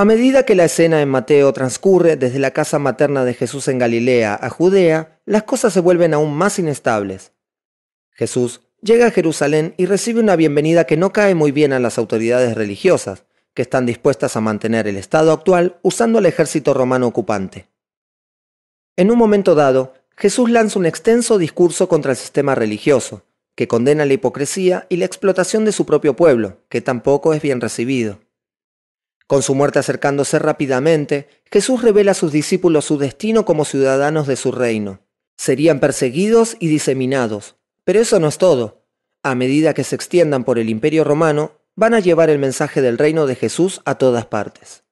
A medida que la escena en Mateo transcurre desde la casa materna de Jesús en Galilea a Judea, las cosas se vuelven aún más inestables. Jesús llega a Jerusalén y recibe una bienvenida que no cae muy bien a las autoridades religiosas, que están dispuestas a mantener el estado actual usando al ejército romano ocupante. En un momento dado, Jesús lanza un extenso discurso contra el sistema religioso, que condena la hipocresía y la explotación de su propio pueblo, que tampoco es bien recibido. Con su muerte acercándose rápidamente, Jesús revela a sus discípulos su destino como ciudadanos de su reino. Serían perseguidos y diseminados. Pero eso no es todo. A medida que se extiendan por el imperio romano, van a llevar el mensaje del reino de Jesús a todas partes.